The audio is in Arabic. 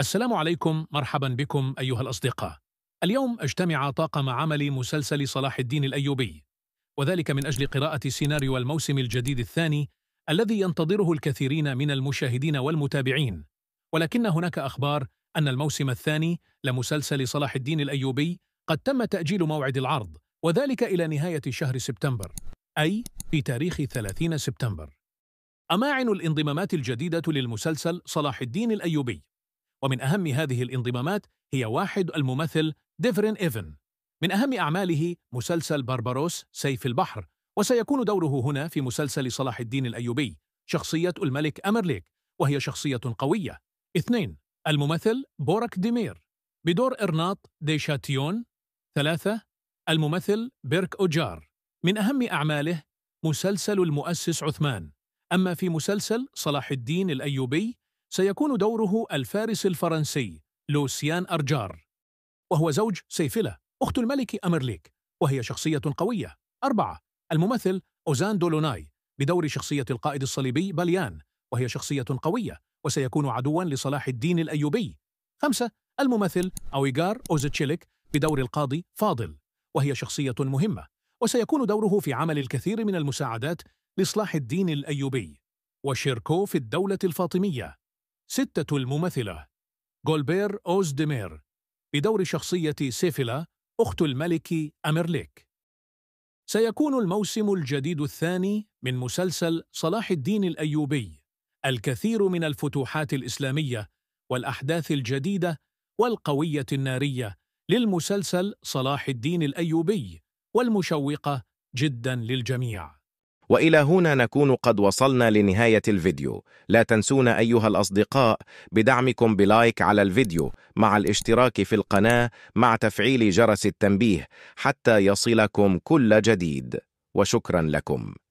السلام عليكم مرحبا بكم أيها الأصدقاء اليوم اجتمع طاقم عمل مسلسل صلاح الدين الأيوبي وذلك من أجل قراءة سيناريو الموسم الجديد الثاني الذي ينتظره الكثيرين من المشاهدين والمتابعين ولكن هناك أخبار أن الموسم الثاني لمسلسل صلاح الدين الأيوبي قد تم تأجيل موعد العرض وذلك إلى نهاية شهر سبتمبر أي في تاريخ 30 سبتمبر أماعن الانضمامات الجديدة للمسلسل صلاح الدين الأيوبي ومن أهم هذه الانضمامات هي واحد الممثل ديفرين إيفن من أهم أعماله مسلسل بربروس سيف البحر وسيكون دوره هنا في مسلسل صلاح الدين الأيوبي شخصية الملك أمرليك وهي شخصية قوية اثنين الممثل بورك ديمير بدور إرناط ديشاتيون ثلاثة الممثل بيرك أوجار من أهم أعماله مسلسل المؤسس عثمان أما في مسلسل صلاح الدين الأيوبي سيكون دوره الفارس الفرنسي لوسيان أرجار وهو زوج سيفلة أخت الملك أمرليك وهي شخصية قوية أربعة الممثل أوزان دولوناي بدور شخصية القائد الصليبي باليان وهي شخصية قوية وسيكون عدوا لصلاح الدين الأيوبي خمسة الممثل أويغار أوزتشيليك بدور القاضي فاضل وهي شخصية مهمة وسيكون دوره في عمل الكثير من المساعدات لإصلاح الدين الأيوبي وشيركو في الدولة الفاطمية ستة الممثلة جولبير أوزدمير بدور شخصية سيفيلا أخت الملك أميرليك سيكون الموسم الجديد الثاني من مسلسل صلاح الدين الأيوبي الكثير من الفتوحات الإسلامية والأحداث الجديدة والقوية النارية للمسلسل صلاح الدين الأيوبي والمشوقة جدا للجميع وإلى هنا نكون قد وصلنا لنهاية الفيديو لا تنسون أيها الأصدقاء بدعمكم بلايك على الفيديو مع الاشتراك في القناة مع تفعيل جرس التنبيه حتى يصلكم كل جديد وشكرا لكم